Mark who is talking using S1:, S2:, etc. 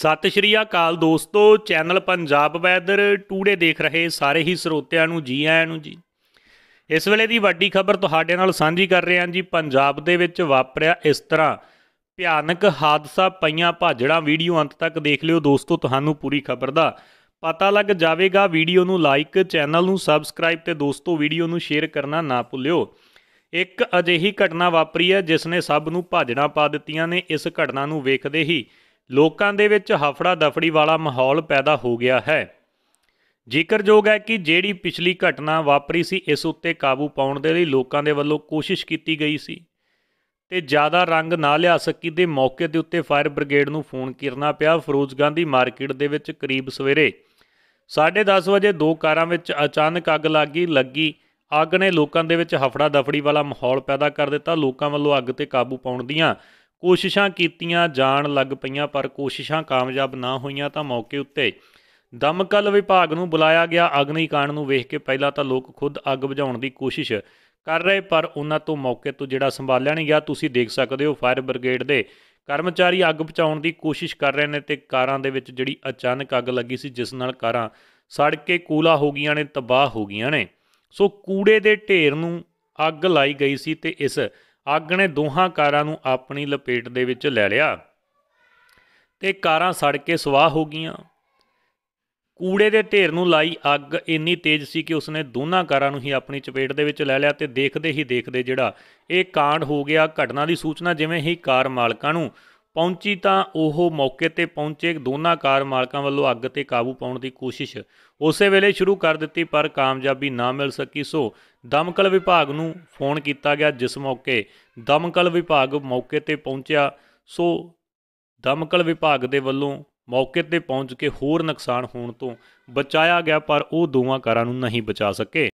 S1: ਸਤਿ ਸ਼੍ਰੀ ਅਕਾਲ ਦੋਸਤੋ channel Punjab weather today ਦੇਖ ਰਹੇ ਸਾਰੇ ਹੀ ਸਰੋਤਿਆਂ ਨੂੰ ਜੀ ਆਇਆਂ ਨੂੰ ਜੀ ਇਸ ਵੇਲੇ ਦੀ ਵੱਡੀ ਖਬਰ ਤੁਹਾਡੇ ਨਾਲ ਸਾਂਝੀ ਕਰ ਰਹੇ ਹਾਂ ਜੀ ਪੰਜਾਬ ਦੇ ਵਿੱਚ ਵਾਪਰਿਆ ਇਸ ਤਰ੍ਹਾਂ ਭਿਆਨਕ ਹਾਦਸਾ ਪਈਆਂ ਭਾਜੜਾਂ ਵੀਡੀਓ ਅੰਤ ਤੱਕ ਦੇਖ ਲਿਓ ਦੋਸਤੋ ਤੁਹਾਨੂੰ ਪੂਰੀ ਖਬਰ ਦਾ ਪਤਾ ਲੱਗ ਜਾਵੇਗਾ ਵੀਡੀਓ ਨੂੰ ਲਾਈਕ ਚੈਨਲ ਨੂੰ ਸਬਸਕ੍ਰਾਈਬ ਤੇ ਦੋਸਤੋ ਵੀਡੀਓ ਨੂੰ ਸ਼ੇਅਰ ਕਰਨਾ ਨਾ ਭੁੱਲਿਓ ਇੱਕ ਅਜਿਹੀ ਘਟਨਾ ਵਾਪਰੀ ਹੈ ਜਿਸ ਨੇ ਸਭ ਨੂੰ ਭਾਜੜਾਂ ਪਾ ਦਿੱਤੀਆਂ ਨੇ ਇਸ ਘਟਨਾ ਨੂੰ ਵੇਖਦੇ ਹੀ ਲੋਕਾਂ ਦੇ ਵਿੱਚ ਹਫੜਾ ਦਫੜੀ ਵਾਲਾ ਮਾਹੌਲ ਪੈਦਾ ਹੋ ਗਿਆ ਹੈ ਜ਼ਿਕਰਯੋਗ ਹੈ ਕਿ ਜਿਹੜੀ ਪਿਛਲੀ ਘਟਨਾ ਵਾਪਰੀ ਸੀ ਇਸ ਉੱਤੇ ਕਾਬੂ ਪਾਉਣ ਦੇ ਲਈ ਲੋਕਾਂ ਦੇ ਵੱਲੋਂ ਕੋਸ਼ਿਸ਼ ਕੀਤੀ ਗਈ ਸੀ ਤੇ ਜ਼ਿਆਦਾ ਰੰਗ ਨਾ ਲਿਆ ਸਕੀ ਦੇ ਮੌਕੇ ਦੇ ਉੱਤੇ ਫਾਇਰ ਬ੍ਰਿਗੇਡ ਨੂੰ ਫੋਨ ਕਰਨਾ ਪਿਆ ਫਿਰੋਜ਼ ਗਾਂਧੀ ਮਾਰਕੀਟ ਦੇ ਵਿੱਚ ਕਰੀਬ ਸਵੇਰੇ 10:30 ਵਜੇ ਦੋ ਕਾਰਾਂ ਵਿੱਚ ਅਚਾਨਕ ਅੱਗ ਲੱਗੀ ਲੱਗੀ ਅੱਗ ਨੇ ਲੋਕਾਂ ਦੇ ਵਿੱਚ ਹਫੜਾ ਦਫੜੀ ਵਾਲਾ ਮਾਹੌਲ ਪੈਦਾ ਕਰ ਦਿੱਤਾ ਲੋਕਾਂ ਵੱਲੋਂ ਅੱਗ ਤੇ ਕਾਬੂ ਪਾਉਣ ਦੀਆਂ ਕੋਸ਼ਿਸ਼ਾਂ ਕੀਤੀਆਂ ਜਾਣ ਲੱਗ ਪਈਆਂ ਪਰ ਕੋਸ਼ਿਸ਼ਾਂ ਕਾਮਯਾਬ ਨਾ ਹੋਈਆਂ ਤਾਂ ਮੌਕੇ ਉੱਤੇ ਦਮਕਲ ਵਿਭਾਗ ਨੂੰ ਬੁਲਾਇਆ ਗਿਆ ਅਗਨੀਕਾਂਡ ਨੂੰ ਵੇਖ ਕੇ ਪਹਿਲਾਂ ਤਾਂ ਲੋਕ ਖੁਦ ਅੱਗ ਬੁਝਾਉਣ ਦੀ ਕੋਸ਼ਿਸ਼ ਕਰ ਰਹੇ ਪਰ ਉਹਨਾਂ ਤੋਂ ਮੌਕੇ ਤੋਂ ਜਿਹੜਾ ਸੰਭਾਲਿਆ ਨਹੀਂ ਗਿਆ ਤੁਸੀਂ ਦੇਖ ਸਕਦੇ ਹੋ ਫਾਇਰ ਬ੍ਰਿਗੇਡ ਦੇ ਕਰਮਚਾਰੀ ਅੱਗ ਬੁਝਾਉਣ ਦੀ ਕੋਸ਼ਿਸ਼ ਕਰ ਰਹੇ ਨੇ ਤੇ ਕਾਰਾਂ ਦੇ ਵਿੱਚ ਜਿਹੜੀ ਅਚਾਨਕ ਅੱਗ ਲੱਗੀ ਸੀ ਜਿਸ ਨਾਲ ਕਾਰਾਂ ਸੜ ਕੇ ਕੂਲਾ ਹੋ ਗਈਆਂ ਨੇ ਤਬਾਹ ਹੋ ਗਈਆਂ ਨੇ ਸੋ ਕੂੜੇ ਦੇ ਢੇਰ ਨੂੰ ਅੱਗ ਲਾਈ ਗਈ ਸੀ ਤੇ ਇਸ ਅੱਗ ਨੇ ਦੋਹਾਂ ਕਾਰਾਂ ਨੂੰ ਆਪਣੀ ਲਪੇਟ ਦੇ ਵਿੱਚ ਲੈ ਲਿਆ ਤੇ ਕਾਰਾਂ ਸੜ ਕੇ ਸਵਾਹ ਹੋ ਗਈਆਂ ਕੂੜੇ ਦੇ ਢੇਰ ਨੂੰ ਲਾਈ ਅੱਗ ਇੰਨੀ ਤੇਜ਼ ਸੀ ਕਿ ਉਸਨੇ ਦੋਨਾਂ ਕਾਰਾਂ ਨੂੰ ਹੀ ਆਪਣੀ ਚਪੇਟ ਦੇ ਵਿੱਚ ਲੈ ਲਿਆ ਤੇ ਦੇਖਦੇ ਹੀ ਦੇਖਦੇ ਜਿਹੜਾ ਇਹ ਕਾਂਡ ਹੋ ਗਿਆ ਘਟਨਾ ਦੀ ਸੂਚਨਾ ਜਿਵੇਂ ਹੀ ਕਾਰ ਮਾਲਕਾਂ ਨੂੰ ਪਹੁੰਚੀ ਤਾਂ ਉਹ ਮੌਕੇ ਤੇ ਪਹੁੰਚੇ ਦੋਨਾਂ ਕਾਰ ਮਾਲਕਾਂ ਵੱਲੋਂ ਅੱਗ ਤੇ ਕਾਬੂ ਪਾਉਣ ਦੀ ਕੋਸ਼ਿਸ਼ ਉਸੇ ਵੇਲੇ ਸ਼ੁਰੂ ਕਰ ਦਿੱਤੀ ਪਰ ਕਾਮਯਾਬੀ ਨਾ ਮਿਲ ਸਕੀ ਸੋ ਦਮਕਲ ਵਿਭਾਗ ਨੂੰ ਫੋਨ ਕੀਤਾ ਗਿਆ ਜਿਸ ਮੌਕੇ ਦਮਕਲ ਵਿਭਾਗ ਮੌਕੇ ਤੇ ਪਹੁੰਚਿਆ ਸੋ ਦਮਕਲ ਵਿਭਾਗ ਦੇ ਵੱਲੋਂ ਮੌਕੇ ਤੇ ਪਹੁੰਚ ਕੇ ਹੋਰ ਨੁਕਸਾਨ ਹੋਣ ਤੋਂ ਬਚਾਇਆ ਗਿਆ ਪਰ ਉਹ ਦੋਵਾਂ ਕਾਰਾਂ ਨੂੰ ਨਹੀਂ ਬਚਾ ਸਕੇ